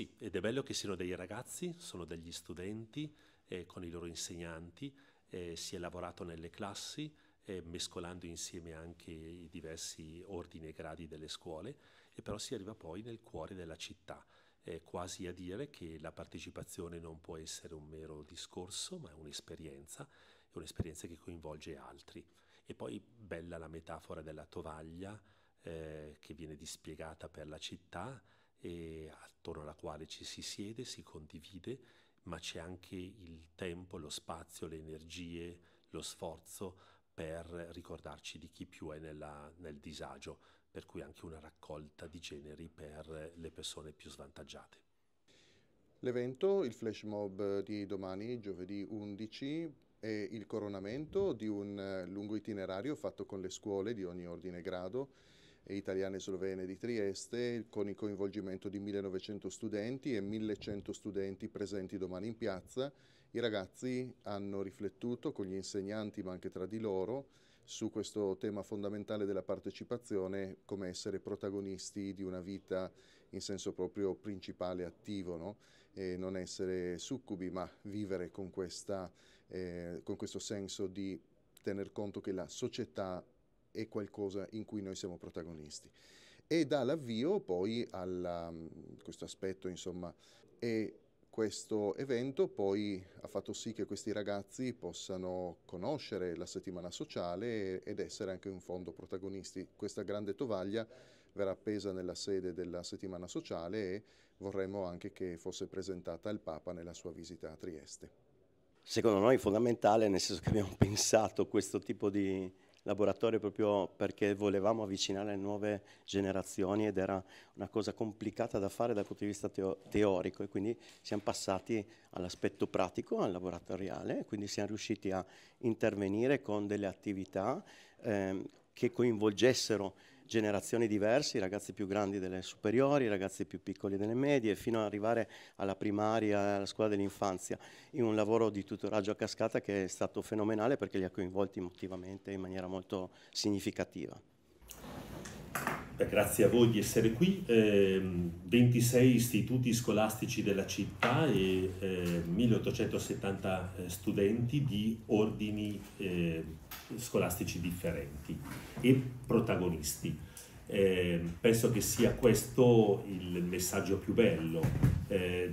Sì, ed è bello che siano dei ragazzi, sono degli studenti eh, con i loro insegnanti, eh, si è lavorato nelle classi eh, mescolando insieme anche i diversi ordini e gradi delle scuole e però si arriva poi nel cuore della città. quasi a dire che la partecipazione non può essere un mero discorso, ma è un'esperienza, è un'esperienza che coinvolge altri. E poi bella la metafora della tovaglia eh, che viene dispiegata per la città, e attorno alla quale ci si siede, si condivide, ma c'è anche il tempo, lo spazio, le energie, lo sforzo per ricordarci di chi più è nella, nel disagio, per cui anche una raccolta di generi per le persone più svantaggiate. L'evento, il flash mob di domani, giovedì 11, è il coronamento di un eh, lungo itinerario fatto con le scuole di ogni ordine e grado e italiane e slovene di Trieste con il coinvolgimento di 1900 studenti e 1100 studenti presenti domani in piazza. I ragazzi hanno riflettuto con gli insegnanti ma anche tra di loro su questo tema fondamentale della partecipazione come essere protagonisti di una vita in senso proprio principale attivo no? e non essere succubi ma vivere con, questa, eh, con questo senso di tener conto che la società è qualcosa in cui noi siamo protagonisti. E dà l'avvio poi a mm, questo aspetto, insomma, e questo evento poi ha fatto sì che questi ragazzi possano conoscere la settimana sociale ed essere anche in fondo protagonisti. Questa grande tovaglia verrà appesa nella sede della settimana sociale e vorremmo anche che fosse presentata al Papa nella sua visita a Trieste. Secondo noi è fondamentale, nel senso che abbiamo pensato questo tipo di, laboratorio proprio perché volevamo avvicinare le nuove generazioni ed era una cosa complicata da fare dal punto di vista teo teorico e quindi siamo passati all'aspetto pratico, al laboratoriale, e quindi siamo riusciti a intervenire con delle attività ehm, che coinvolgessero generazioni diverse, i ragazzi più grandi delle superiori, i ragazzi più piccoli delle medie, fino ad arrivare alla primaria, alla scuola dell'infanzia, in un lavoro di tutoraggio a cascata che è stato fenomenale perché li ha coinvolti emotivamente in maniera molto significativa. grazie a voi di essere qui, eh, 26 istituti scolastici della città e eh, 1870 eh, studenti di ordini eh, scolastici differenti e protagonisti. Eh, penso che sia questo il messaggio più bello. Eh,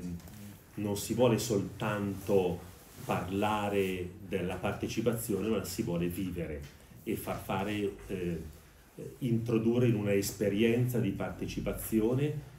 non si vuole soltanto parlare della partecipazione, ma si vuole vivere e far fare, eh, introdurre in una esperienza di partecipazione